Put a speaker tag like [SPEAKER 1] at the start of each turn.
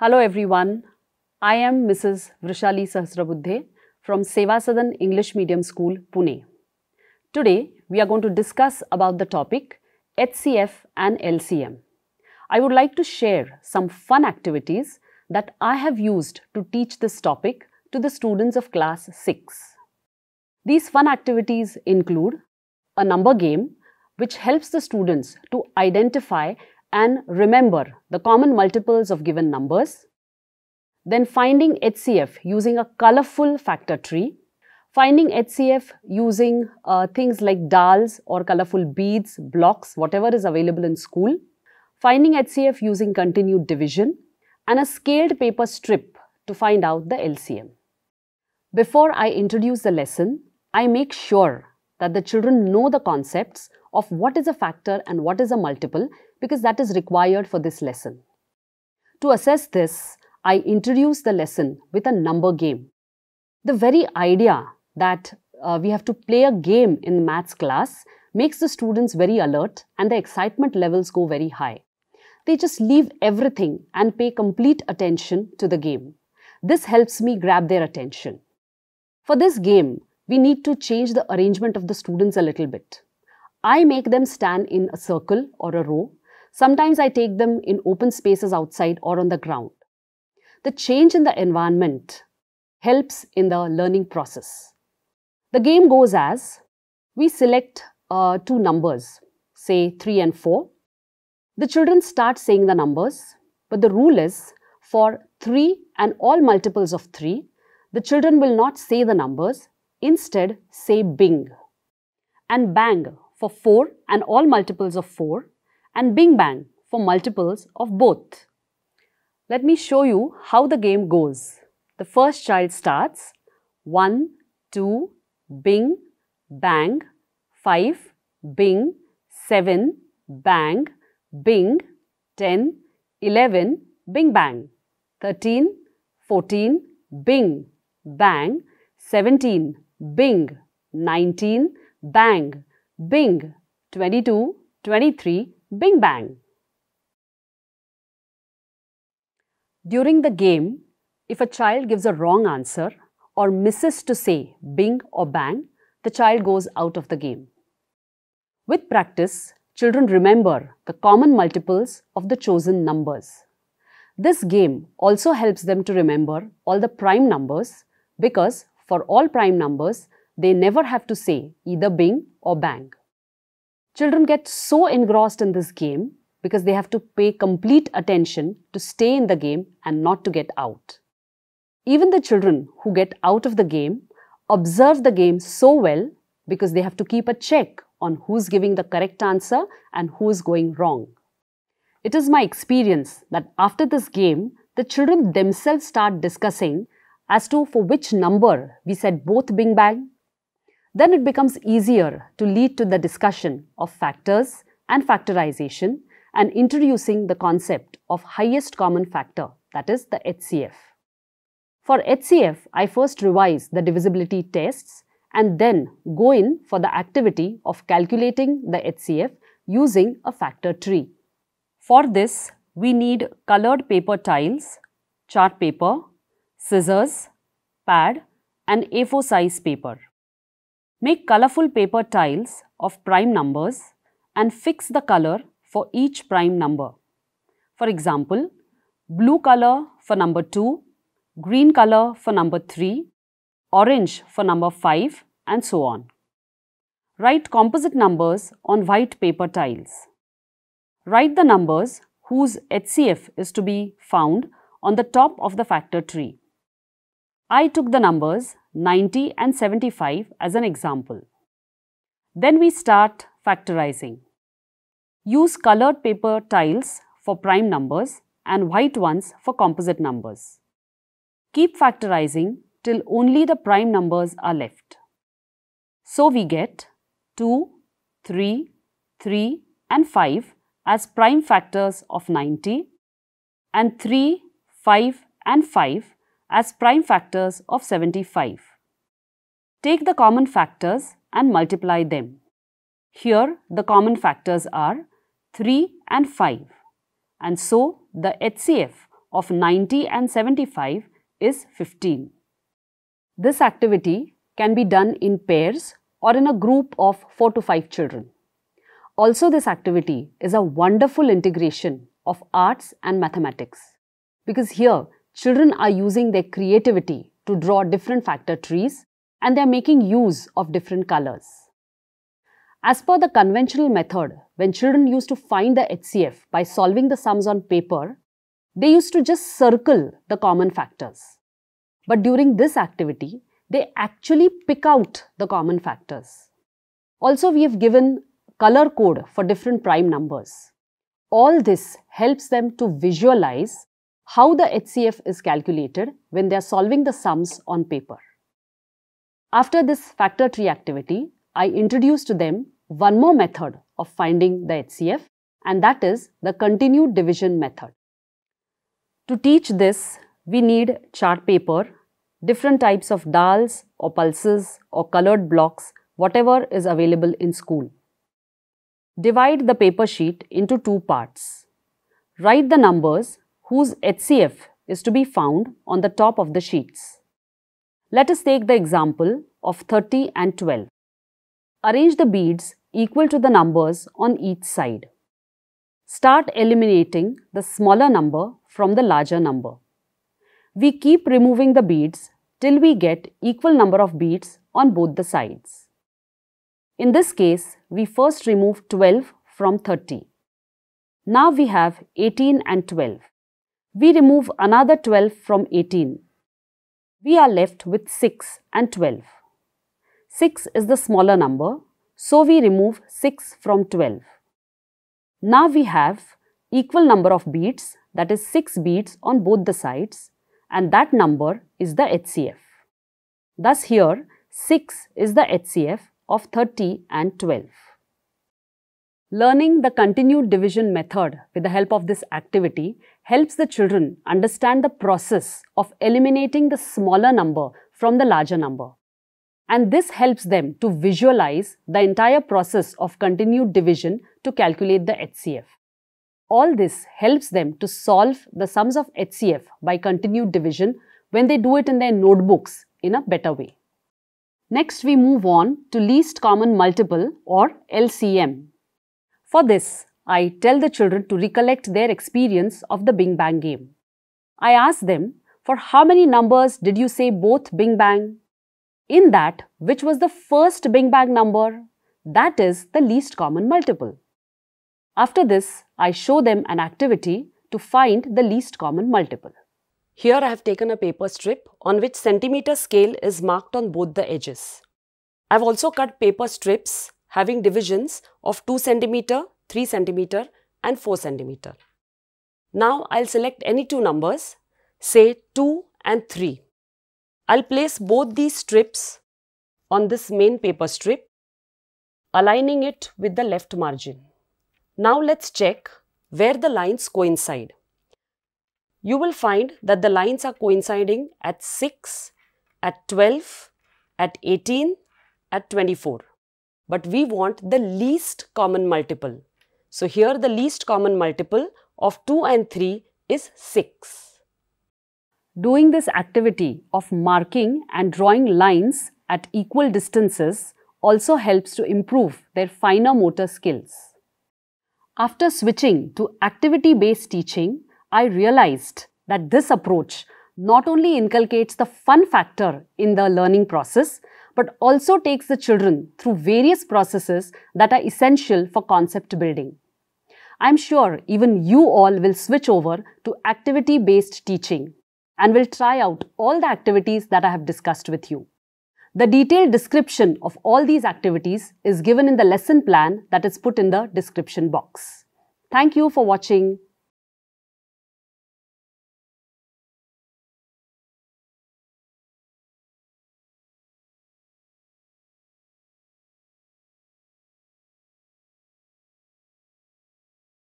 [SPEAKER 1] Hello everyone. I am Mrs. Vrishali Sahasrabuddhe from Seva Sadan English Medium School, Pune. Today, we are going to discuss about the topic HCF and LCM. I would like to share some fun activities that I have used to teach this topic to the students of class 6. These fun activities include a number game which helps the students to identify and remember the common multiples of given numbers, then finding HCF using a colorful factor tree, finding HCF using uh, things like dolls or colorful beads, blocks, whatever is available in school, finding HCF using continued division, and a scaled paper strip to find out the LCM. Before I introduce the lesson, I make sure that the children know the concepts of what is a factor and what is a multiple because that is required for this lesson. To assess this, I introduce the lesson with a number game. The very idea that uh, we have to play a game in maths class makes the students very alert and the excitement levels go very high. They just leave everything and pay complete attention to the game. This helps me grab their attention. For this game, we need to change the arrangement of the students a little bit. I make them stand in a circle or a row. Sometimes I take them in open spaces outside or on the ground. The change in the environment helps in the learning process. The game goes as we select uh, two numbers, say 3 and 4. The children start saying the numbers, but the rule is for 3 and all multiples of 3, the children will not say the numbers, instead say bing and bang for 4 and all multiples of 4 and bing bang for multiples of both. Let me show you how the game goes. The first child starts 1, 2, bing, bang, 5, bing, 7, bang, bing, 10, 11, bing bang, 13, 14, bing, bang, 17, bing, 19, bang, Bing 22 23 Bing Bang. During the game, if a child gives a wrong answer or misses to say Bing or Bang, the child goes out of the game. With practice, children remember the common multiples of the chosen numbers. This game also helps them to remember all the prime numbers because for all prime numbers, they never have to say either bing or bang. Children get so engrossed in this game because they have to pay complete attention to stay in the game and not to get out. Even the children who get out of the game observe the game so well because they have to keep a check on who's giving the correct answer and who's going wrong. It is my experience that after this game, the children themselves start discussing as to for which number we said both bing bang then it becomes easier to lead to the discussion of factors and factorization and introducing the concept of highest common factor, that is the HCF. For HCF, I first revise the divisibility tests and then go in for the activity of calculating the HCF using a factor tree. For this, we need colored paper tiles, chart paper, scissors, pad and A4 size paper. Make colorful paper tiles of prime numbers and fix the color for each prime number. For example, blue color for number 2, green color for number 3, orange for number 5 and so on. Write composite numbers on white paper tiles. Write the numbers whose HCF is to be found on the top of the factor tree. I took the numbers 90 and 75 as an example. Then we start factorizing. Use colored paper tiles for prime numbers and white ones for composite numbers. Keep factorizing till only the prime numbers are left. So we get 2, 3, 3 and 5 as prime factors of 90 and 3, 5 and 5 as prime factors of 75. Take the common factors and multiply them. Here the common factors are 3 and 5 and so the HCF of 90 and 75 is 15. This activity can be done in pairs or in a group of 4 to 5 children. Also this activity is a wonderful integration of arts and mathematics because here children are using their creativity to draw different factor trees and they are making use of different colors. As per the conventional method, when children used to find the HCF by solving the sums on paper, they used to just circle the common factors. But during this activity, they actually pick out the common factors. Also, we have given color code for different prime numbers. All this helps them to visualize how the HCF is calculated when they are solving the sums on paper. After this factor tree activity, I introduced to them one more method of finding the HCF and that is the continued division method. To teach this, we need chart paper, different types of dials or pulses or colored blocks, whatever is available in school. Divide the paper sheet into two parts. Write the numbers whose HCF is to be found on the top of the sheets. Let us take the example of 30 and 12. Arrange the beads equal to the numbers on each side. Start eliminating the smaller number from the larger number. We keep removing the beads till we get equal number of beads on both the sides. In this case, we first remove 12 from 30. Now we have 18 and 12 we remove another 12 from 18. We are left with 6 and 12. 6 is the smaller number, so we remove 6 from 12. Now we have equal number of beads, that is 6 beads on both the sides and that number is the HCF. Thus here, 6 is the HCF of 30 and 12. Learning the continued division method with the help of this activity helps the children understand the process of eliminating the smaller number from the larger number. And this helps them to visualize the entire process of continued division to calculate the HCF. All this helps them to solve the sums of HCF by continued division when they do it in their notebooks in a better way. Next, we move on to least common multiple or LCM for this, I tell the children to recollect their experience of the Bing Bang game. I ask them, for how many numbers did you say both Bing Bang? In that, which was the first Bing Bang number? That is the least common multiple. After this, I show them an activity to find the least common multiple. Here I have taken a paper strip on which centimeter scale is marked on both the edges. I've also cut paper strips having divisions of 2 centimeter, 3 centimeter, and 4 centimeter. Now I'll select any two numbers, say 2 and 3. I'll place both these strips on this main paper strip, aligning it with the left margin. Now let's check where the lines coincide. You will find that the lines are coinciding at 6, at 12, at 18, at 24 but we want the least common multiple. So here the least common multiple of 2 and 3 is 6. Doing this activity of marking and drawing lines at equal distances also helps to improve their finer motor skills. After switching to activity-based teaching, I realized that this approach not only inculcates the fun factor in the learning process, but also takes the children through various processes that are essential for concept building. I'm sure even you all will switch over to activity based teaching and will try out all the activities that I have discussed with you. The detailed description of all these activities is given in the lesson plan that is put in the description box. Thank you for watching.